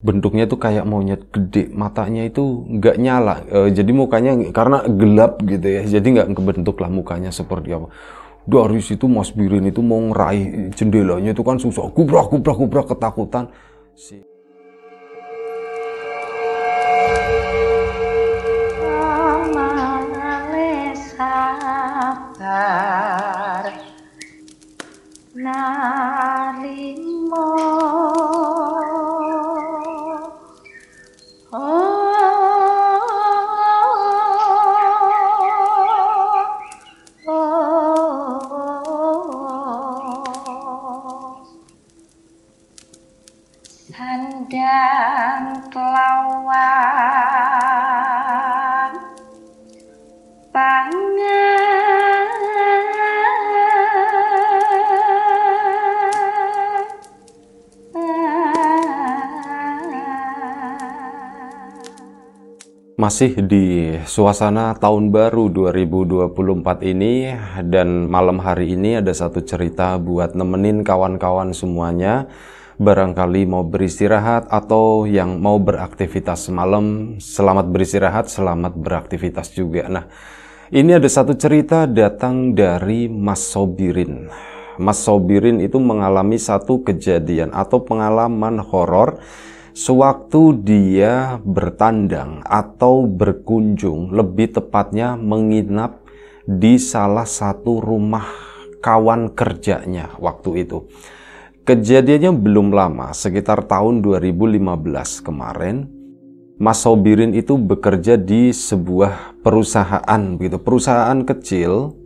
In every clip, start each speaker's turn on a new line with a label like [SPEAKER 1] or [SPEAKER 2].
[SPEAKER 1] bentuknya tuh kayak monyet gede matanya itu nggak nyala e, jadi mukanya karena gelap gitu ya jadi nggak kebentuk lah mukanya seperti apa dari situ Mas Birin itu mau ngeraih jendelanya itu kan susah gubrak gubrak gubrak ketakutan si narimo. Masih di suasana tahun baru 2024 ini dan malam hari ini ada satu cerita buat nemenin kawan-kawan semuanya barangkali mau beristirahat atau yang mau beraktivitas malam selamat beristirahat, selamat beraktivitas juga. Nah, ini ada satu cerita datang dari Mas Sobirin. Mas Sobirin itu mengalami satu kejadian atau pengalaman horor Sewaktu dia bertandang atau berkunjung, lebih tepatnya menginap di salah satu rumah kawan kerjanya waktu itu. Kejadiannya belum lama, sekitar tahun 2015 kemarin. Mas Sobirin itu bekerja di sebuah perusahaan begitu, perusahaan kecil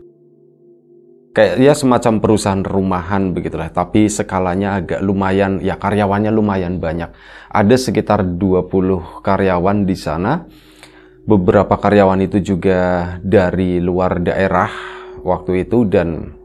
[SPEAKER 1] kayak ya semacam perusahaan rumahan begitulah tapi skalanya agak lumayan ya karyawannya lumayan banyak ada sekitar 20 karyawan di sana beberapa karyawan itu juga dari luar daerah waktu itu dan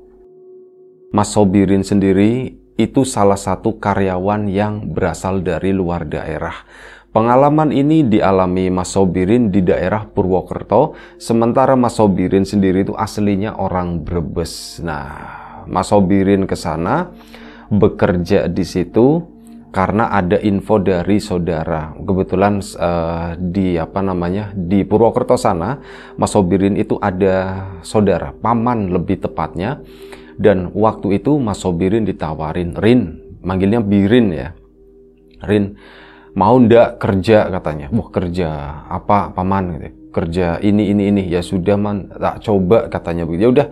[SPEAKER 1] Mas Sobirin sendiri itu salah satu karyawan yang berasal dari luar daerah Pengalaman ini dialami Mas Sobirin di daerah Purwokerto, sementara Mas Sobirin sendiri itu aslinya orang Brebes. Nah, Mas Sobirin ke sana bekerja di situ karena ada info dari saudara. Kebetulan uh, di apa namanya? di Purwokerto sana, Mas Sobirin itu ada saudara, paman lebih tepatnya. Dan waktu itu Mas Sobirin ditawarin, "Rin, manggilnya Birin ya. Rin, mau ndak kerja katanya wah kerja apa paman gitu ya. kerja ini ini ini ya sudah man tak coba katanya begitu ya udah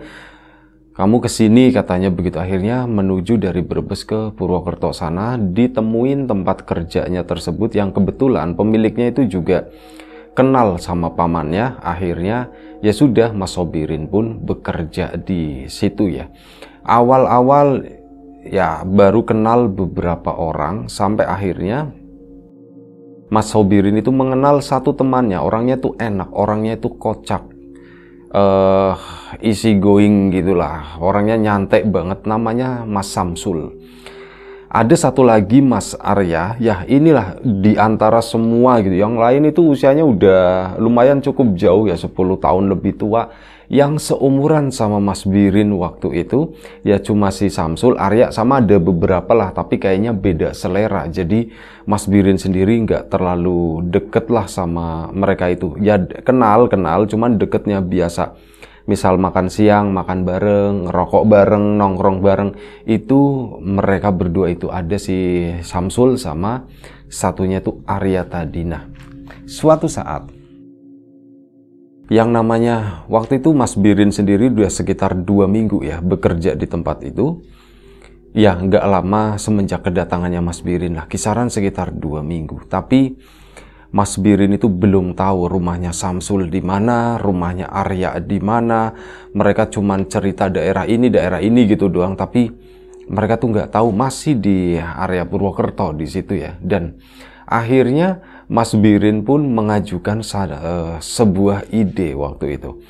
[SPEAKER 1] kamu ke sini katanya begitu akhirnya menuju dari Brebes ke Purwokerto sana ditemuin tempat kerjanya tersebut yang kebetulan pemiliknya itu juga kenal sama pamannya akhirnya ya sudah Mas Sobirin pun bekerja di situ ya awal-awal ya baru kenal beberapa orang sampai akhirnya Mas Sobirin itu mengenal satu temannya, orangnya itu enak, orangnya itu kocak, uh, easy going gitulah, orangnya nyantai banget, namanya Mas Samsul. Ada satu lagi Mas Arya, ya inilah di antara semua gitu. Yang lain itu usianya udah lumayan cukup jauh ya, 10 tahun lebih tua yang seumuran sama Mas Birin waktu itu ya cuma si Samsul Arya sama ada beberapa lah tapi kayaknya beda selera jadi Mas Birin sendiri nggak terlalu deket lah sama mereka itu ya kenal kenal cuman deketnya biasa misal makan siang, makan bareng, ngerokok bareng, nongkrong bareng, itu mereka berdua itu ada si Samsul sama satunya tuh Arya tadi. Nah, suatu saat yang namanya waktu itu Mas Birin sendiri udah sekitar dua minggu ya bekerja di tempat itu ya nggak lama semenjak kedatangannya Mas Birin lah kisaran sekitar dua minggu tapi Mas Birin itu belum tahu rumahnya Samsul di mana rumahnya Arya di mana mereka cuma cerita daerah ini daerah ini gitu doang tapi mereka tuh nggak tahu masih di area Purwokerto di situ ya dan akhirnya Mas Birin pun mengajukan eh, sebuah ide waktu itu.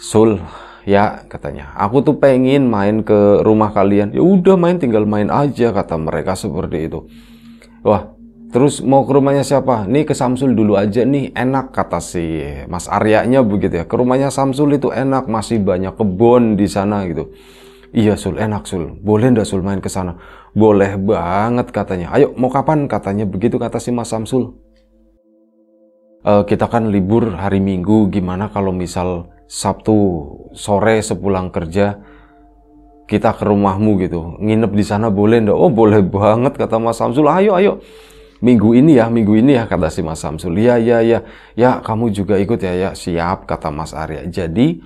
[SPEAKER 1] Sul, ya katanya, aku tuh pengen main ke rumah kalian. Ya udah main, tinggal main aja kata mereka seperti itu. Wah, terus mau ke rumahnya siapa? Nih ke Samsul dulu aja nih, enak kata si Mas Aryanya begitu ya. Ke rumahnya Samsul itu enak, masih banyak kebun di sana gitu. Iya Sul, enak Sul. Boleh ndak Sul main ke sana? Boleh banget katanya. Ayo mau kapan katanya begitu kata si Mas Samsul. E, kita kan libur hari Minggu gimana kalau misal Sabtu sore sepulang kerja kita ke rumahmu gitu. Nginep di sana boleh ndak? Oh, boleh banget kata Mas Samsul. Ayo, ayo. Minggu ini ya, minggu ini ya kata si Mas Samsul. Iya, iya, iya. Ya, kamu juga ikut ya, ya. Siap kata Mas Arya. Jadi,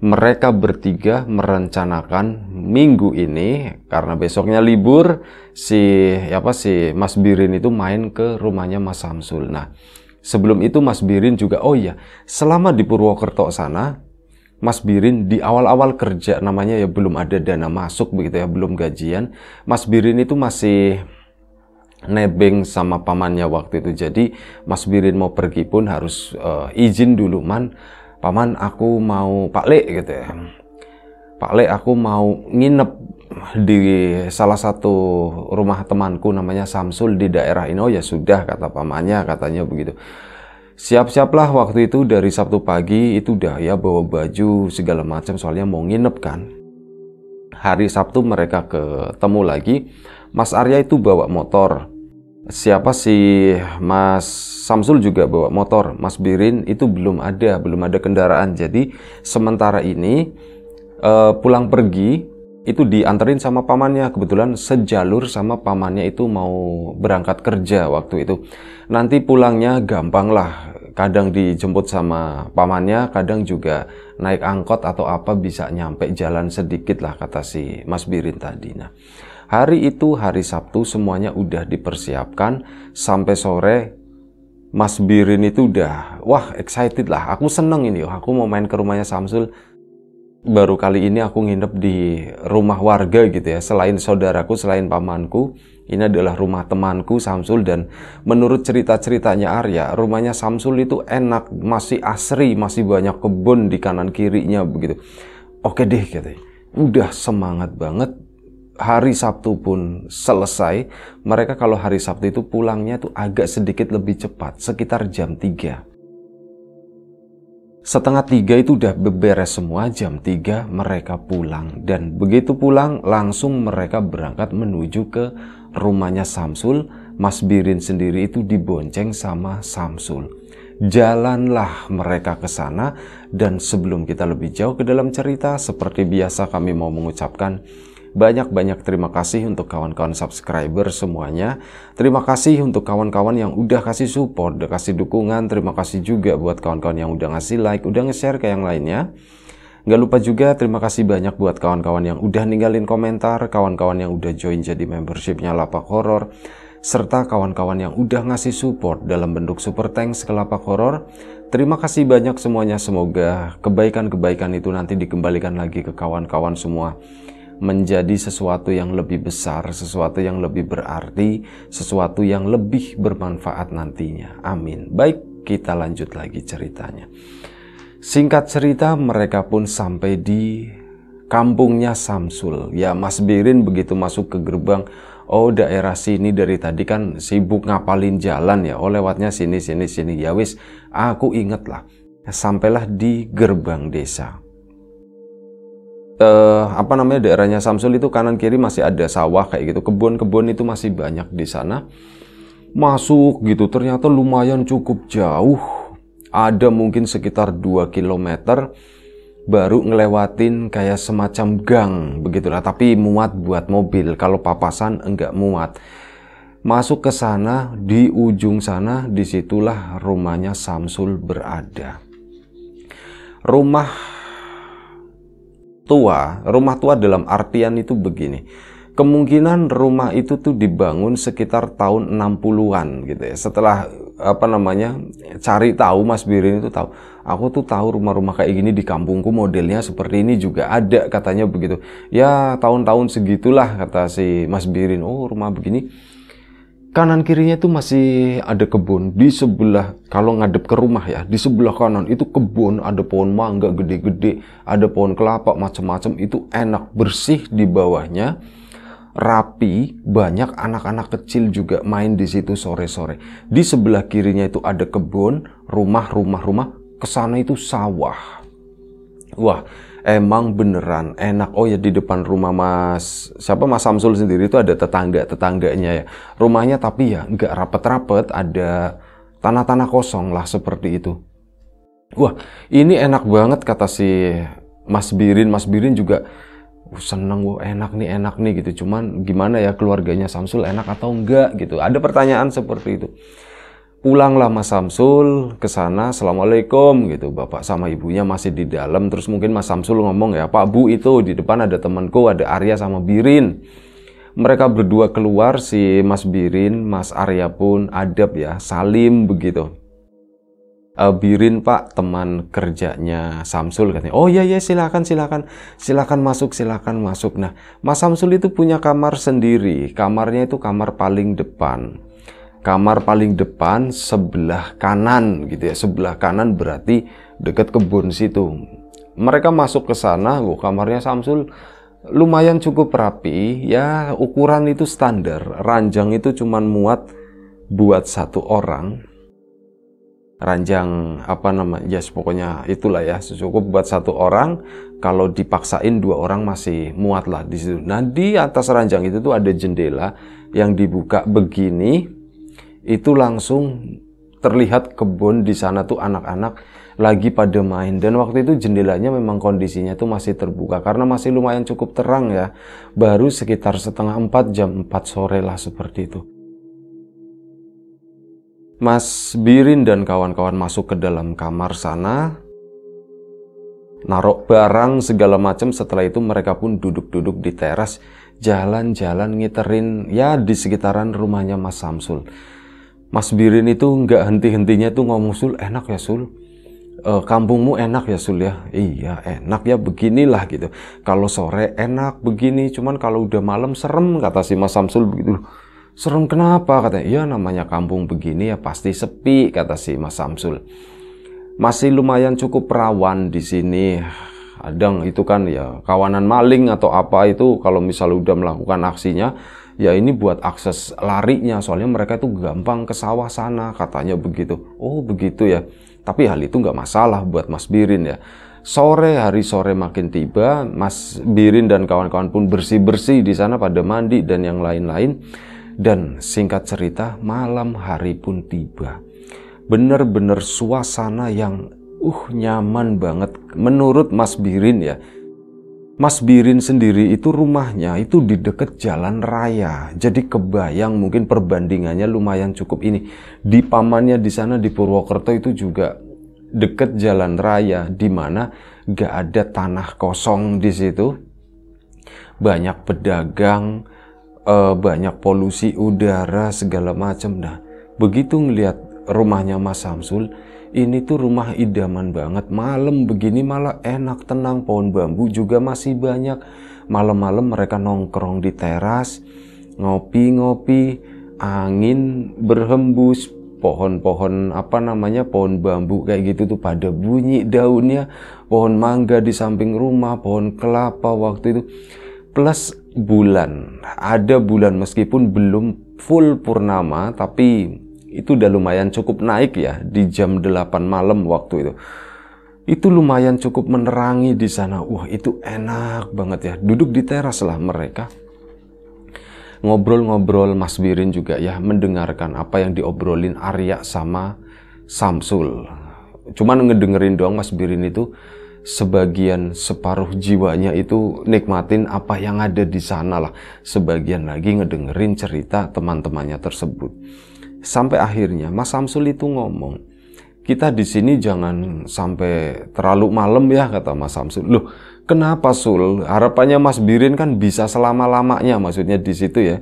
[SPEAKER 1] mereka bertiga merencanakan minggu ini karena besoknya libur si apa si Mas Birin itu main ke rumahnya Mas Samsul. Nah, sebelum itu Mas Birin juga oh iya, selama di Purwokerto sana Mas Birin di awal-awal kerja namanya ya belum ada dana masuk begitu ya, belum gajian. Mas Birin itu masih nebeng sama pamannya waktu itu. Jadi Mas Birin mau pergi pun harus uh, izin dulu, "Man, paman aku mau Pak Le gitu ya Pak Le aku mau nginep di salah satu rumah temanku namanya Samsul di daerah ini oh ya sudah kata pamannya katanya begitu siap-siaplah waktu itu dari Sabtu pagi itu udah ya bawa baju segala macam soalnya mau nginep kan hari Sabtu mereka ketemu lagi Mas Arya itu bawa motor siapa sih Mas Samsul juga bawa motor, Mas Birin itu belum ada, belum ada kendaraan. Jadi sementara ini uh, pulang pergi itu dianterin sama pamannya kebetulan sejalur sama pamannya itu mau berangkat kerja waktu itu nanti pulangnya gampang lah kadang dijemput sama pamannya kadang juga naik angkot atau apa bisa nyampe jalan sedikit lah kata si Mas Birin tadi nah Hari itu hari Sabtu semuanya udah dipersiapkan sampai sore Mas Birin itu udah wah excited lah. Aku seneng ini, aku mau main ke rumahnya Samsul. Baru kali ini aku nginep di rumah warga gitu ya. Selain saudaraku, selain pamanku, ini adalah rumah temanku Samsul dan menurut cerita-ceritanya Arya, rumahnya Samsul itu enak, masih asri, masih banyak kebun di kanan kirinya begitu. Oke deh katanya. Udah semangat banget hari Sabtu pun selesai, mereka kalau hari Sabtu itu pulangnya itu agak sedikit lebih cepat, sekitar jam 3. Setengah tiga itu udah beberes semua, jam tiga mereka pulang. Dan begitu pulang, langsung mereka berangkat menuju ke rumahnya Samsul. Mas Birin sendiri itu dibonceng sama Samsul. Jalanlah mereka ke sana, dan sebelum kita lebih jauh ke dalam cerita, seperti biasa kami mau mengucapkan banyak-banyak terima kasih untuk kawan-kawan subscriber semuanya. Terima kasih untuk kawan-kawan yang udah kasih support, udah kasih dukungan. Terima kasih juga buat kawan-kawan yang udah ngasih like, udah nge-share ke yang lainnya. Gak lupa juga terima kasih banyak buat kawan-kawan yang udah ninggalin komentar, kawan-kawan yang udah join jadi membershipnya Lapak Horor, serta kawan-kawan yang udah ngasih support dalam bentuk super thanks ke Lapak Horor. Terima kasih banyak semuanya, semoga kebaikan-kebaikan itu nanti dikembalikan lagi ke kawan-kawan semua menjadi sesuatu yang lebih besar, sesuatu yang lebih berarti, sesuatu yang lebih bermanfaat nantinya. Amin. Baik, kita lanjut lagi ceritanya. Singkat cerita, mereka pun sampai di kampungnya Samsul. Ya, Mas Birin begitu masuk ke gerbang, oh daerah sini dari tadi kan sibuk ngapalin jalan ya, oh lewatnya sini, sini, sini. Ya wis, aku inget lah. Sampailah di gerbang desa eh, apa namanya daerahnya Samsul itu kanan kiri masih ada sawah kayak gitu kebun-kebun itu masih banyak di sana masuk gitu ternyata lumayan cukup jauh ada mungkin sekitar 2 km baru ngelewatin kayak semacam gang begitulah tapi muat buat mobil kalau papasan enggak muat masuk ke sana di ujung sana disitulah rumahnya Samsul berada rumah tua, rumah tua dalam artian itu begini. Kemungkinan rumah itu tuh dibangun sekitar tahun 60-an gitu ya. Setelah apa namanya? cari tahu Mas Birin itu tahu. Aku tuh tahu rumah-rumah kayak gini di kampungku modelnya seperti ini juga ada katanya begitu. Ya, tahun-tahun segitulah kata si Mas Birin. Oh, rumah begini kanan kirinya itu masih ada kebun di sebelah kalau ngadep ke rumah ya di sebelah kanan itu kebun ada pohon mangga gede-gede ada pohon kelapa macam-macam itu enak bersih di bawahnya rapi banyak anak-anak kecil juga main di situ sore-sore di sebelah kirinya itu ada kebun rumah rumah rumah kesana itu sawah wah emang beneran enak. Oh ya di depan rumah Mas siapa Mas Samsul sendiri itu ada tetangga tetangganya ya. Rumahnya tapi ya nggak rapet-rapet, ada tanah-tanah kosong lah seperti itu. Wah ini enak banget kata si Mas Birin. Mas Birin juga seneng wah enak nih enak nih gitu. Cuman gimana ya keluarganya Samsul enak atau enggak gitu. Ada pertanyaan seperti itu pulanglah Mas Samsul ke sana, Assalamualaikum gitu. Bapak sama ibunya masih di dalam, terus mungkin Mas Samsul ngomong ya, Pak Bu itu di depan ada temanku, ada Arya sama Birin. Mereka berdua keluar, si Mas Birin, Mas Arya pun adab ya, salim begitu. E, Birin pak teman kerjanya Samsul katanya oh iya iya silakan silakan silakan masuk silakan masuk nah Mas Samsul itu punya kamar sendiri kamarnya itu kamar paling depan kamar paling depan sebelah kanan gitu ya sebelah kanan berarti dekat kebun situ mereka masuk ke sana oh, kamarnya Samsul lumayan cukup rapi ya ukuran itu standar ranjang itu cuman muat buat satu orang ranjang apa namanya yes, pokoknya itulah ya cukup buat satu orang kalau dipaksain dua orang masih muat lah di situ nah di atas ranjang itu tuh ada jendela yang dibuka begini itu langsung terlihat kebun di sana tuh anak-anak lagi pada main dan waktu itu jendelanya memang kondisinya tuh masih terbuka karena masih lumayan cukup terang ya baru sekitar setengah empat jam empat sore lah seperti itu Mas Birin dan kawan-kawan masuk ke dalam kamar sana narok barang segala macam setelah itu mereka pun duduk-duduk di teras jalan-jalan ngiterin ya di sekitaran rumahnya Mas Samsul Mas Birin itu nggak henti-hentinya tuh ngomong sul enak ya sul e, kampungmu enak ya sul ya iya enak ya beginilah gitu kalau sore enak begini cuman kalau udah malam serem kata si Mas Samsul begitu serem kenapa katanya iya namanya kampung begini ya pasti sepi kata si Mas Samsul masih lumayan cukup rawan di sini kadang itu kan ya kawanan maling atau apa itu kalau misalnya udah melakukan aksinya ya ini buat akses larinya soalnya mereka itu gampang ke sawah sana katanya begitu oh begitu ya tapi hal itu nggak masalah buat Mas Birin ya sore hari sore makin tiba Mas Birin dan kawan-kawan pun bersih-bersih di sana pada mandi dan yang lain-lain dan singkat cerita malam hari pun tiba bener-bener suasana yang uh nyaman banget menurut Mas Birin ya Mas Birin sendiri itu rumahnya itu di dekat jalan raya. Jadi kebayang mungkin perbandingannya lumayan cukup ini. Di pamannya di sana di Purwokerto itu juga dekat jalan raya di mana gak ada tanah kosong di situ. Banyak pedagang, eh, banyak polusi udara segala macam. Nah, begitu ngelihat rumahnya Mas Samsul, ini tuh rumah idaman banget malam begini malah enak tenang pohon bambu juga masih banyak malam-malam mereka nongkrong di teras ngopi-ngopi angin berhembus pohon-pohon apa namanya pohon bambu kayak gitu tuh pada bunyi daunnya pohon mangga di samping rumah pohon kelapa waktu itu plus bulan ada bulan meskipun belum full purnama tapi itu udah lumayan cukup naik ya di jam 8 malam waktu itu itu lumayan cukup menerangi di sana wah itu enak banget ya duduk di teras lah mereka ngobrol-ngobrol Mas Birin juga ya mendengarkan apa yang diobrolin Arya sama Samsul cuman ngedengerin doang Mas Birin itu sebagian separuh jiwanya itu nikmatin apa yang ada di sana lah. Sebagian lagi ngedengerin cerita teman-temannya tersebut sampai akhirnya Mas Samsul itu ngomong kita di sini jangan sampai terlalu malam ya kata Mas Samsul loh kenapa Sul harapannya Mas Birin kan bisa selama lamanya maksudnya di situ ya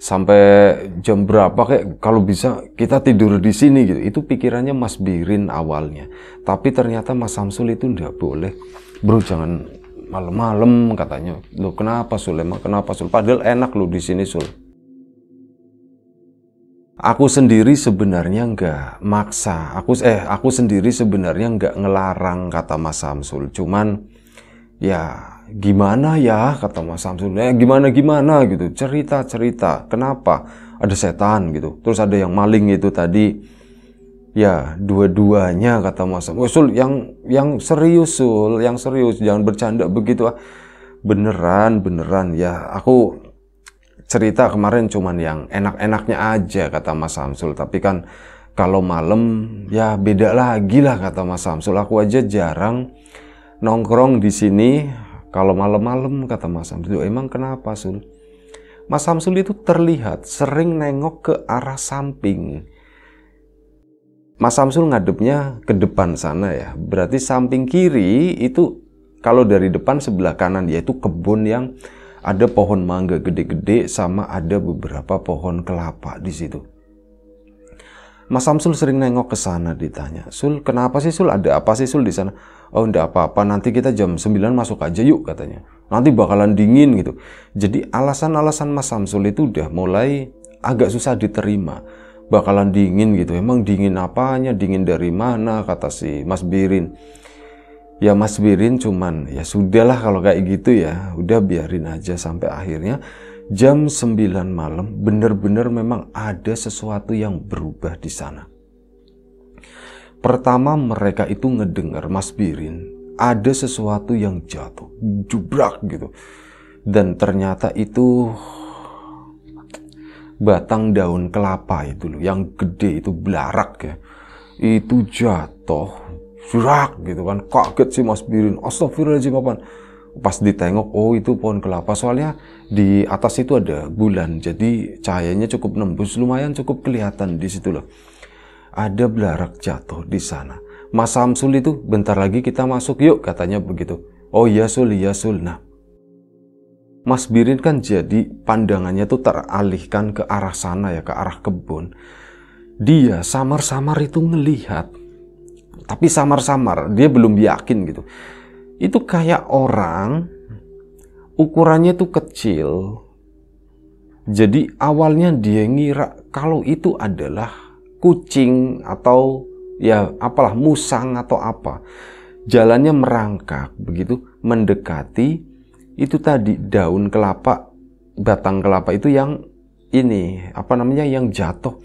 [SPEAKER 1] sampai jam berapa kayak kalau bisa kita tidur di sini gitu itu pikirannya Mas Birin awalnya tapi ternyata Mas Samsul itu nggak boleh bro jangan malam-malam katanya lo kenapa Sul emang kenapa Sul padahal enak lo di sini Sul aku sendiri sebenarnya nggak maksa aku eh aku sendiri sebenarnya nggak ngelarang kata Mas Samsul cuman ya gimana ya kata Mas Samsul eh gimana gimana gitu cerita cerita kenapa ada setan gitu terus ada yang maling itu tadi ya dua-duanya kata Mas Samsul Sul yang yang serius Sul yang serius jangan bercanda begitu ah beneran beneran ya aku cerita kemarin cuman yang enak-enaknya aja kata Mas Samsul tapi kan kalau malam ya beda lagi lah kata Mas Samsul aku aja jarang nongkrong di sini kalau malam-malam kata Mas Samsul emang kenapa Sul Mas Samsul itu terlihat sering nengok ke arah samping Mas Samsul ngadepnya ke depan sana ya berarti samping kiri itu kalau dari depan sebelah kanan yaitu kebun yang ada pohon mangga gede-gede sama ada beberapa pohon kelapa di situ. Mas Samsul sering nengok ke sana ditanya, "Sul, kenapa sih Sul? Ada apa sih Sul di sana?" "Oh, enggak apa-apa, nanti kita jam 9 masuk aja yuk," katanya. "Nanti bakalan dingin gitu." Jadi alasan-alasan Mas Samsul itu udah mulai agak susah diterima. Bakalan dingin gitu. Emang dingin apanya? Dingin dari mana kata si Mas Birin ya Mas Birin cuman ya sudahlah kalau kayak gitu ya udah biarin aja sampai akhirnya jam 9 malam bener-bener memang ada sesuatu yang berubah di sana. Pertama mereka itu ngedengar Mas Birin ada sesuatu yang jatuh, jubrak gitu. Dan ternyata itu batang daun kelapa itu loh yang gede itu belarak ya. Itu jatuh Jurak gitu kan. Kaget sih Mas Birin. Astagfirullahaladzim apaan. Pas ditengok, oh itu pohon kelapa. Soalnya di atas itu ada bulan. Jadi cahayanya cukup nembus. Lumayan cukup kelihatan di situ loh. Ada belarak jatuh di sana. Mas Samsul itu bentar lagi kita masuk yuk katanya begitu. Oh iya Sul, iya Sul. Nah, Mas Birin kan jadi pandangannya tuh teralihkan ke arah sana ya, ke arah kebun. Dia samar-samar itu melihat tapi samar-samar dia belum yakin gitu itu kayak orang ukurannya tuh kecil jadi awalnya dia ngira kalau itu adalah kucing atau ya apalah musang atau apa jalannya merangkak begitu mendekati itu tadi daun kelapa batang kelapa itu yang ini apa namanya yang jatuh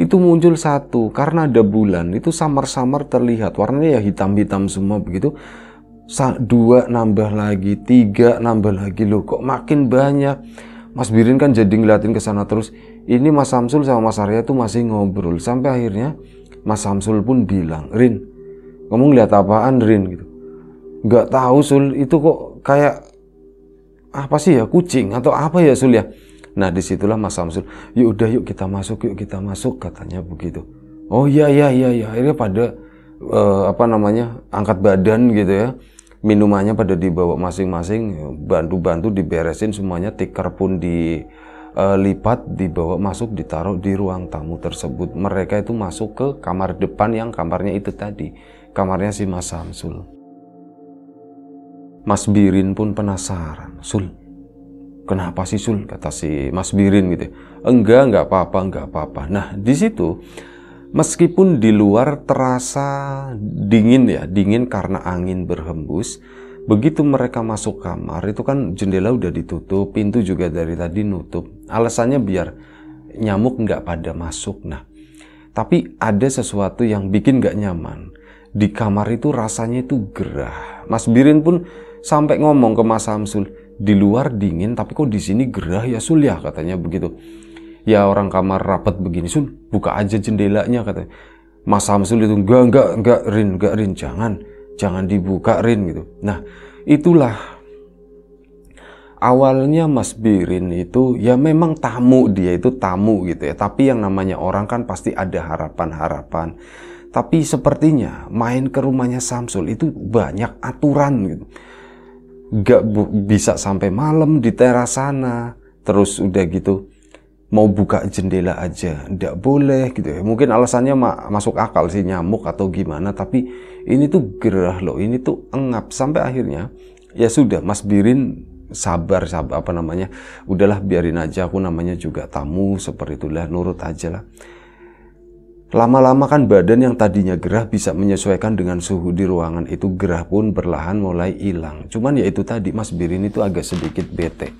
[SPEAKER 1] itu muncul satu karena ada bulan itu samar-samar terlihat warnanya ya hitam-hitam semua begitu dua nambah lagi tiga nambah lagi loh kok makin banyak Mas Birin kan jadi ngeliatin ke sana terus ini Mas Samsul sama Mas Arya tuh masih ngobrol sampai akhirnya Mas Samsul pun bilang Rin kamu ngeliat apaan Rin gitu nggak tahu Sul itu kok kayak apa sih ya kucing atau apa ya Sul ya Nah disitulah Mas Samsul, yuk udah yuk kita masuk, yuk kita masuk katanya begitu. Oh iya iya iya iya akhirnya pada uh, apa namanya angkat badan gitu ya. Minumannya pada dibawa masing-masing, bantu-bantu diberesin semuanya, tikar pun di uh, lipat dibawa masuk ditaruh di ruang tamu tersebut. Mereka itu masuk ke kamar depan yang kamarnya itu tadi, kamarnya si Mas Samsul. Mas Birin pun penasaran, Sul, Kenapa sih Sul? Kata si Mas Birin gitu. Ya. Enggak, enggak apa-apa, enggak apa-apa. Nah, di situ meskipun di luar terasa dingin ya, dingin karena angin berhembus, begitu mereka masuk kamar itu kan jendela udah ditutup, pintu juga dari tadi nutup. Alasannya biar nyamuk nggak pada masuk. Nah, tapi ada sesuatu yang bikin nggak nyaman. Di kamar itu rasanya itu gerah. Mas Birin pun sampai ngomong ke Mas Samsul, di luar dingin tapi kok di sini gerah ya Sul ya katanya begitu ya orang kamar rapat begini Sul buka aja jendelanya katanya Mas Samsul itu enggak enggak enggak Rin enggak Rin jangan jangan dibuka Rin gitu nah itulah awalnya Mas Birin itu ya memang tamu dia itu tamu gitu ya tapi yang namanya orang kan pasti ada harapan-harapan tapi sepertinya main ke rumahnya Samsul itu banyak aturan gitu gak bisa sampai malam di teras sana terus udah gitu mau buka jendela aja ndak boleh gitu ya mungkin alasannya ma masuk akal sih nyamuk atau gimana tapi ini tuh gerah loh ini tuh engap sampai akhirnya ya sudah Mas Birin sabar sabar apa namanya udahlah biarin aja aku namanya juga tamu seperti itulah nurut aja lah Lama-lama kan badan yang tadinya gerah bisa menyesuaikan dengan suhu di ruangan itu gerah pun perlahan mulai hilang. Cuman ya itu tadi Mas Birin itu agak sedikit bete.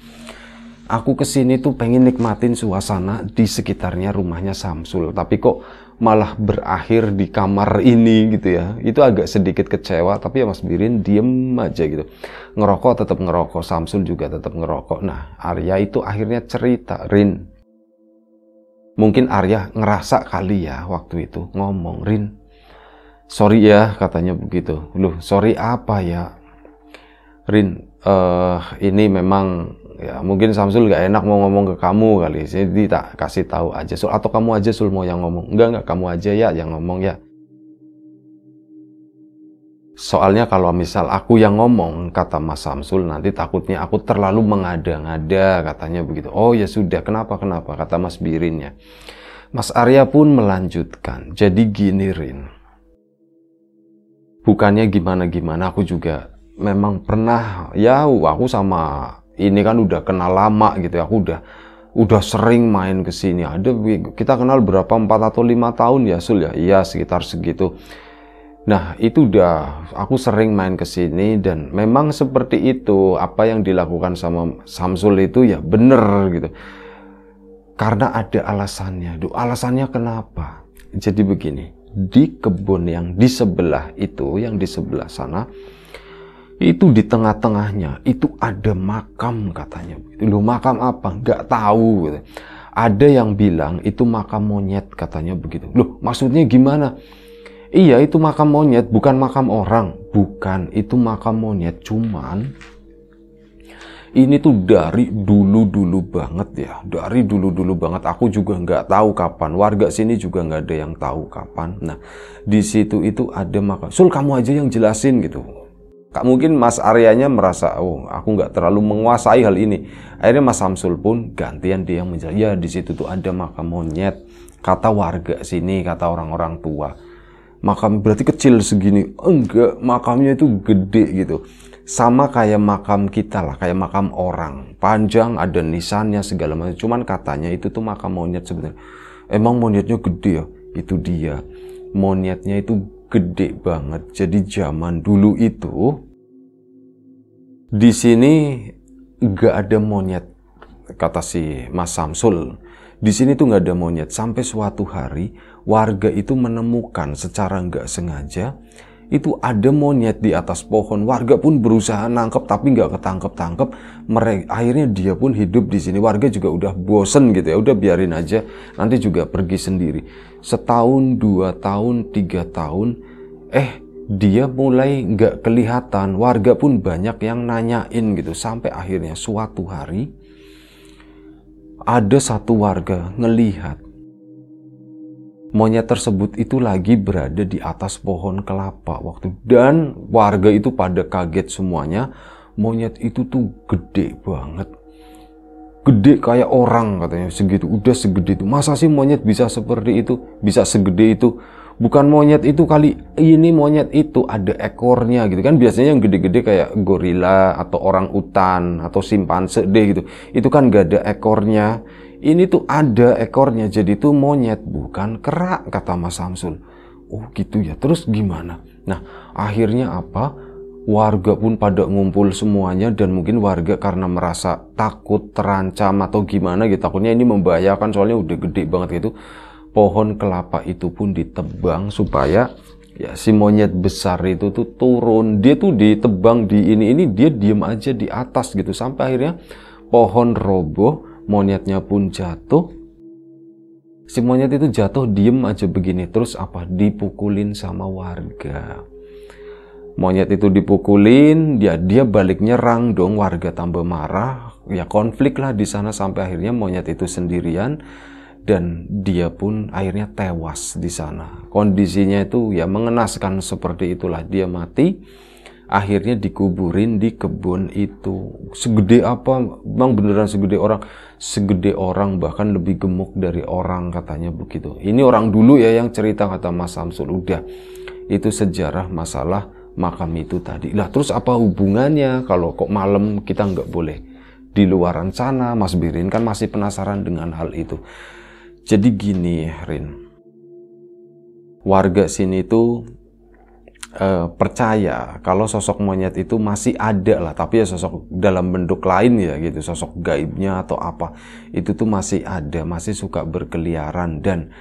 [SPEAKER 1] Aku kesini tuh pengen nikmatin suasana di sekitarnya rumahnya Samsul. Tapi kok malah berakhir di kamar ini gitu ya. Itu agak sedikit kecewa. Tapi ya Mas Birin diem aja gitu. Ngerokok tetap ngerokok. Samsul juga tetap ngerokok. Nah Arya itu akhirnya cerita. Rin Mungkin Arya ngerasa kali ya waktu itu ngomong, Rin, sorry ya katanya begitu. Loh, sorry apa ya? Rin, uh, ini memang ya mungkin Samsul gak enak mau ngomong ke kamu kali. Jadi tak kasih tahu aja Sul atau kamu aja Sul mau yang ngomong. Enggak enggak kamu aja ya yang ngomong ya. Soalnya kalau misal aku yang ngomong, kata Mas Samsul, nanti takutnya aku terlalu mengada-ngada, katanya begitu. Oh ya sudah, kenapa, kenapa, kata Mas Birinnya. Mas Arya pun melanjutkan, jadi gini Rin. Bukannya gimana-gimana, aku juga memang pernah, ya aku sama ini kan udah kenal lama gitu, ya, aku udah udah sering main ke sini. Ada kita kenal berapa 4 atau 5 tahun ya Sul ya. Iya sekitar segitu. Nah, itu udah aku sering main ke sini dan memang seperti itu apa yang dilakukan sama Samsul itu ya bener gitu. Karena ada alasannya. Duh, alasannya kenapa? Jadi begini, di kebun yang di sebelah itu, yang di sebelah sana itu di tengah-tengahnya itu ada makam katanya. Lu makam apa? Gak tahu gitu. Ada yang bilang itu makam monyet katanya begitu. Loh, maksudnya gimana? Iya, itu makam monyet, bukan makam orang. Bukan, itu makam monyet. Cuman ini tuh dari dulu-dulu banget ya. Dari dulu-dulu banget aku juga nggak tahu kapan. Warga sini juga nggak ada yang tahu kapan. Nah, di situ itu ada makam. Sul kamu aja yang jelasin gitu. Kak mungkin Mas Aryanya merasa, oh aku nggak terlalu menguasai hal ini. Akhirnya Mas Samsul pun gantian dia yang menjelaskan. Ya di situ tuh ada makam monyet. Kata warga sini, kata orang-orang tua makam berarti kecil segini enggak makamnya itu gede gitu sama kayak makam kita lah kayak makam orang panjang ada nisannya segala macam cuman katanya itu tuh makam monyet sebenarnya emang monyetnya gede ya itu dia monyetnya itu gede banget jadi zaman dulu itu di sini nggak ada monyet kata si Mas Samsul di sini tuh nggak ada monyet sampai suatu hari warga itu menemukan secara nggak sengaja itu ada monyet di atas pohon. Warga pun berusaha nangkep tapi nggak ketangkep-tangkep. Mereka akhirnya dia pun hidup di sini. Warga juga udah bosen gitu ya. Udah biarin aja. Nanti juga pergi sendiri. Setahun, dua tahun, tiga tahun, eh dia mulai nggak kelihatan. Warga pun banyak yang nanyain gitu. Sampai akhirnya suatu hari ada satu warga ngelihat monyet tersebut itu lagi berada di atas pohon kelapa waktu dan warga itu pada kaget semuanya monyet itu tuh gede banget gede kayak orang katanya segitu udah segede itu masa sih monyet bisa seperti itu bisa segede itu bukan monyet itu kali ini monyet itu ada ekornya gitu kan biasanya yang gede-gede kayak gorila atau orang utan atau simpanse deh gitu itu kan gak ada ekornya ini tuh ada ekornya, jadi tuh monyet bukan kerak kata Mas Samsul. Oh gitu ya, terus gimana? Nah akhirnya apa? Warga pun pada ngumpul semuanya dan mungkin warga karena merasa takut terancam atau gimana gitu. Takutnya ini membahayakan soalnya udah gede banget gitu. Pohon kelapa itu pun ditebang supaya ya si monyet besar itu tuh turun dia tuh ditebang di ini ini dia diem aja di atas gitu sampai akhirnya pohon roboh monyetnya pun jatuh si monyet itu jatuh diem aja begini terus apa dipukulin sama warga monyet itu dipukulin dia dia balik nyerang dong warga tambah marah ya konflik lah di sana sampai akhirnya monyet itu sendirian dan dia pun akhirnya tewas di sana kondisinya itu ya mengenaskan seperti itulah dia mati akhirnya dikuburin di kebun itu segede apa bang beneran segede orang segede orang bahkan lebih gemuk dari orang katanya begitu ini orang dulu ya yang cerita kata Mas Samsul udah itu sejarah masalah makam itu tadi lah terus apa hubungannya kalau kok malam kita nggak boleh di luaran sana Mas Birin kan masih penasaran dengan hal itu jadi gini Rin warga sini itu uh, percaya kalau sosok monyet itu masih ada lah tapi ya sosok dalam bentuk lain ya gitu sosok gaibnya atau apa itu tuh masih ada masih suka berkeliaran dan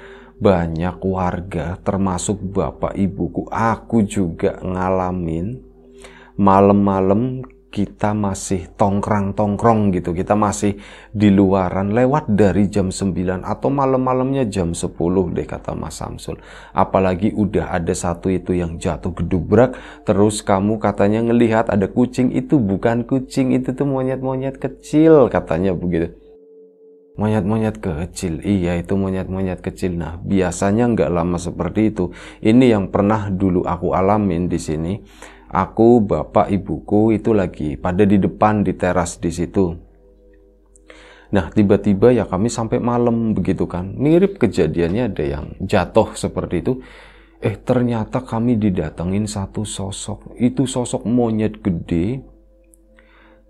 [SPEAKER 1] banyak warga termasuk bapak ibuku aku juga ngalamin malam-malam kita masih tongkrang-tongkrong gitu, kita masih di luaran lewat dari jam 9 atau malam-malamnya jam 10 deh kata Mas Samsul. Apalagi udah ada satu itu yang jatuh gedubrak, terus kamu katanya ngelihat ada kucing itu bukan kucing, itu tuh monyet-monyet kecil katanya begitu. Monyet-monyet kecil, iya itu monyet-monyet kecil. Nah biasanya nggak lama seperti itu. Ini yang pernah dulu aku alamin di sini aku, bapak, ibuku itu lagi pada di depan di teras di situ. Nah, tiba-tiba ya kami sampai malam begitu kan. Mirip kejadiannya ada yang jatuh seperti itu. Eh, ternyata kami didatengin satu sosok. Itu sosok monyet gede.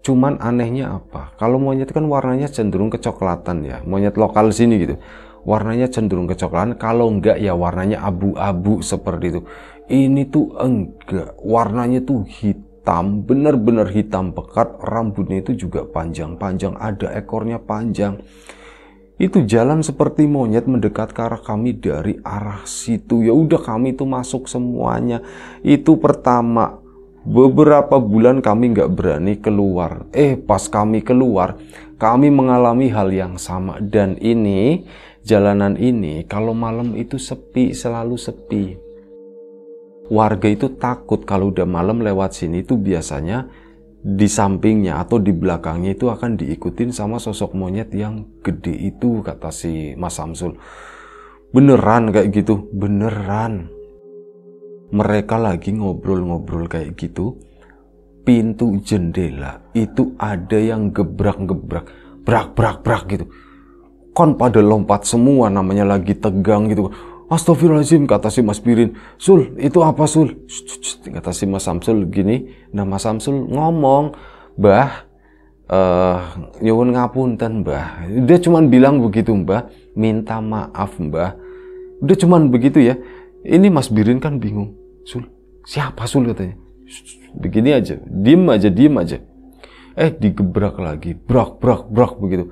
[SPEAKER 1] Cuman anehnya apa? Kalau monyet kan warnanya cenderung kecoklatan ya. Monyet lokal sini gitu. Warnanya cenderung kecoklatan. Kalau enggak ya warnanya abu-abu seperti itu ini tuh enggak warnanya tuh hitam bener-bener hitam pekat rambutnya itu juga panjang-panjang ada ekornya panjang itu jalan seperti monyet mendekat ke arah kami dari arah situ ya udah kami itu masuk semuanya itu pertama beberapa bulan kami nggak berani keluar eh pas kami keluar kami mengalami hal yang sama dan ini jalanan ini kalau malam itu sepi selalu sepi warga itu takut kalau udah malam lewat sini itu biasanya di sampingnya atau di belakangnya itu akan diikutin sama sosok monyet yang gede itu kata si Mas Samsul. Beneran kayak gitu, beneran. Mereka lagi ngobrol-ngobrol kayak gitu. Pintu jendela itu ada yang gebrak-gebrak, brak-brak-brak gitu. Kon pada lompat semua namanya lagi tegang gitu Astagfirullahaladzim, kata si Mas Birin. Sul, itu apa Sul? Kata si Mas Samsul gini, nama Samsul ngomong, Mbah, eh, ngapun ngapunten Mbah. Dia cuma bilang begitu Mbah, minta maaf Mbah. Dia cuma begitu ya. Ini Mas Birin kan bingung. Sul, siapa Sul katanya? Begini aja, diem aja, diem aja. Eh, digebrak lagi, brak, brak, brak begitu.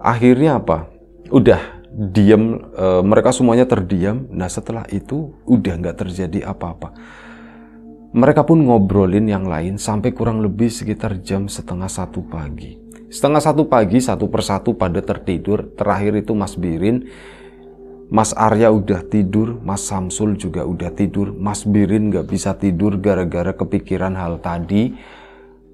[SPEAKER 1] Akhirnya apa? Udah, diam e, eh, mereka semuanya terdiam nah setelah itu udah nggak terjadi apa-apa mereka pun ngobrolin yang lain sampai kurang lebih sekitar jam setengah satu pagi setengah satu pagi satu persatu pada tertidur terakhir itu Mas Birin Mas Arya udah tidur, Mas Samsul juga udah tidur, Mas Birin nggak bisa tidur gara-gara kepikiran hal tadi.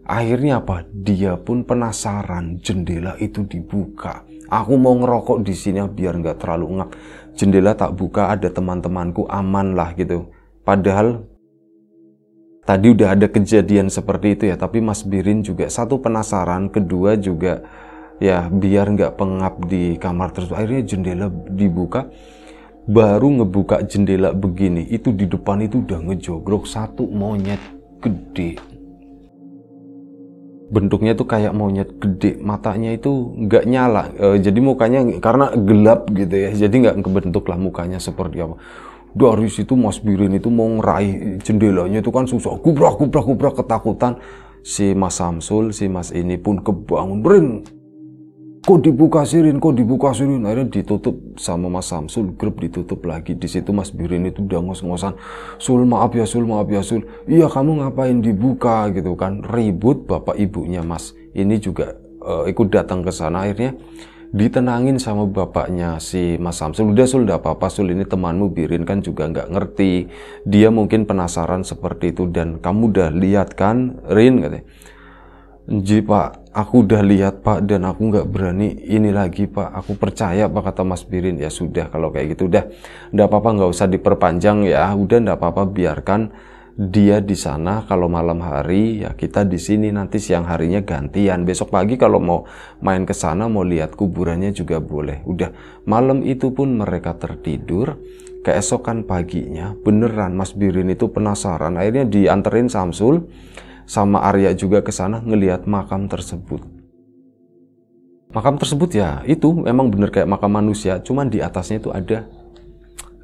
[SPEAKER 1] Akhirnya apa? Dia pun penasaran jendela itu dibuka. Aku mau ngerokok di sini biar nggak terlalu ngap. Jendela tak buka, ada teman-temanku aman lah gitu. Padahal tadi udah ada kejadian seperti itu ya, tapi Mas Birin juga satu penasaran, kedua juga ya biar nggak pengap di kamar terus. Akhirnya jendela dibuka, baru ngebuka jendela begini, itu di depan itu udah ngejogrok satu monyet gede bentuknya tuh kayak monyet gede matanya itu nggak nyala uh, jadi mukanya karena gelap gitu ya jadi nggak kebentuk lah mukanya seperti apa dari situ Mas Birin itu mau ngeraih jendelanya itu kan susah gubrak gubrak gubrak ketakutan si Mas Samsul si Mas ini pun kebangun Birin kok dibuka sirin, kok dibuka sirin, akhirnya ditutup sama Mas Samsul, grup ditutup lagi. Di situ Mas Birin itu udah ngos-ngosan, Sul maaf ya Sul, maaf ya Sul, iya kamu ngapain dibuka gitu kan, ribut bapak ibunya Mas. Ini juga uh, ikut datang ke sana, akhirnya ditenangin sama bapaknya si Mas Samsul udah Sul udah apa-apa Sul ini temanmu Birin kan juga nggak ngerti dia mungkin penasaran seperti itu dan kamu udah lihat kan Rin katanya Ji pak aku udah lihat pak dan aku nggak berani ini lagi pak aku percaya pak kata Mas Birin ya sudah kalau kayak gitu udah nggak apa-apa nggak usah diperpanjang ya udah nggak apa-apa biarkan dia di sana kalau malam hari ya kita di sini nanti siang harinya gantian besok pagi kalau mau main ke sana mau lihat kuburannya juga boleh udah malam itu pun mereka tertidur keesokan paginya beneran Mas Birin itu penasaran akhirnya dianterin Samsul sama Arya juga ke sana ngelihat makam tersebut. Makam tersebut ya itu memang bener kayak makam manusia, cuman di atasnya itu ada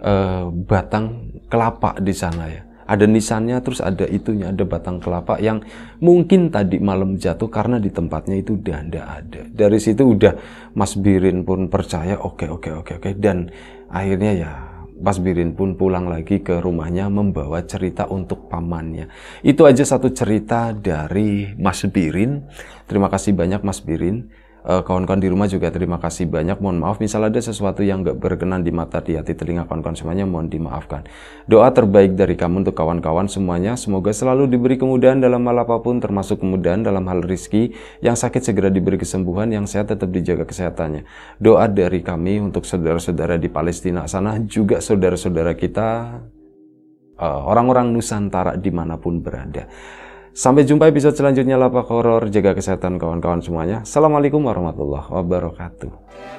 [SPEAKER 1] uh, batang kelapa di sana ya. Ada nisannya, terus ada itunya, ada batang kelapa yang mungkin tadi malam jatuh karena di tempatnya itu udah ndak ada. Dari situ udah Mas Birin pun percaya, oke okay, oke okay, oke okay, oke, dan akhirnya ya Mas Birin pun pulang lagi ke rumahnya membawa cerita untuk pamannya. Itu aja satu cerita dari Mas Birin. Terima kasih banyak Mas Birin. Eh, kawan-kawan di rumah juga terima kasih banyak. Mohon maaf misalnya ada sesuatu yang nggak berkenan di mata, di hati, telinga kawan-kawan semuanya. Mohon dimaafkan. Doa terbaik dari kamu untuk kawan-kawan semuanya. Semoga selalu diberi kemudahan dalam hal apapun, termasuk kemudahan dalam hal rizki. Yang sakit segera diberi kesembuhan, yang sehat tetap dijaga kesehatannya. Doa dari kami untuk saudara-saudara di Palestina sana, juga saudara-saudara kita, eh, orang-orang Nusantara dimanapun berada. Sampai jumpa episode selanjutnya Lapak Horor. Jaga kesehatan kawan-kawan semuanya. Assalamualaikum warahmatullahi wabarakatuh.